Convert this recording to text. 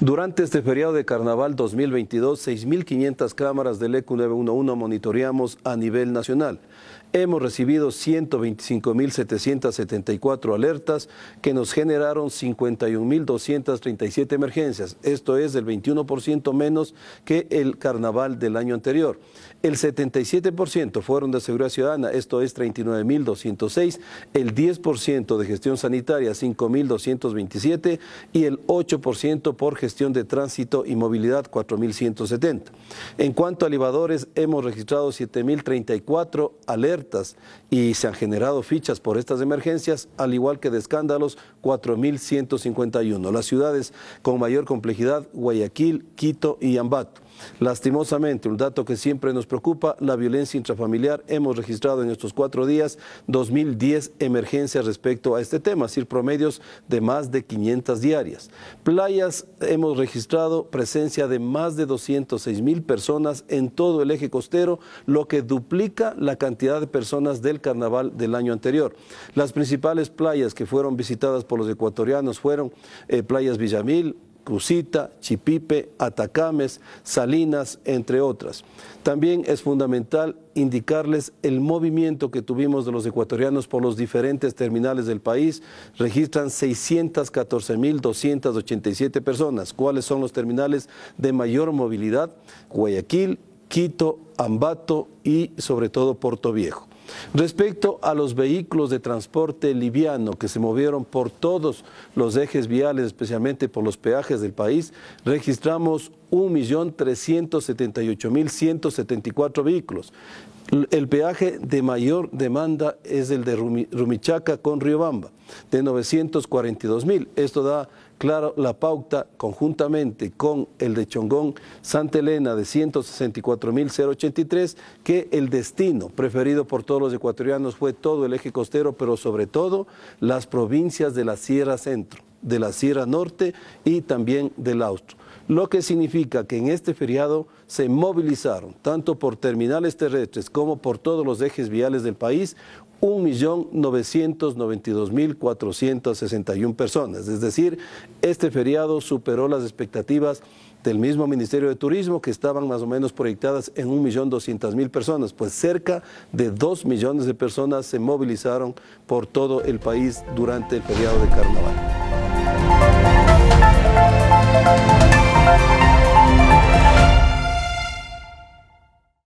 Durante este feriado de carnaval 2022, 6.500 cámaras del EQ911 monitoreamos a nivel nacional. Hemos recibido 125.774 alertas que nos generaron 51.237 emergencias. Esto es del 21% menos que el carnaval del año anterior. El 77% fueron de seguridad ciudadana, esto es 39.206, el 10% de gestión sanitaria, 5.227 y el 8% por gestión Gestión de Tránsito y Movilidad 4.170. En cuanto a elevadores, hemos registrado 7.034 alertas y se han generado fichas por estas emergencias, al igual que de escándalos 4.151. Las ciudades con mayor complejidad, Guayaquil, Quito y Ambato. Lastimosamente, un dato que siempre nos preocupa, la violencia intrafamiliar. Hemos registrado en estos cuatro días 2010 emergencias respecto a este tema, es decir, promedios de más de 500 diarias. Playas hemos registrado presencia de más de 206 mil personas en todo el eje costero, lo que duplica la cantidad de personas del carnaval del año anterior. Las principales playas que fueron visitadas por los ecuatorianos fueron eh, Playas Villamil, Cusita, Chipipe, Atacames, Salinas, entre otras. También es fundamental indicarles el movimiento que tuvimos de los ecuatorianos por los diferentes terminales del país. Registran 614.287 personas. ¿Cuáles son los terminales de mayor movilidad? Guayaquil, Quito, Ambato y sobre todo Puerto Viejo. Respecto a los vehículos de transporte liviano que se movieron por todos los ejes viales, especialmente por los peajes del país, registramos 1.378.174 vehículos. El peaje de mayor demanda es el de Rumichaca con Riobamba, de 942 mil. Esto da, claro, la pauta conjuntamente con el de Chongón Santa Elena de 164 mil 083, que el destino preferido por todos los ecuatorianos fue todo el eje costero, pero sobre todo las provincias de la Sierra Centro, de la Sierra Norte y también del Austro lo que significa que en este feriado se movilizaron, tanto por terminales terrestres como por todos los ejes viales del país, 1.992.461 personas. Es decir, este feriado superó las expectativas del mismo Ministerio de Turismo, que estaban más o menos proyectadas en 1.200.000 personas, pues cerca de 2 millones de personas se movilizaron por todo el país durante el feriado de carnaval.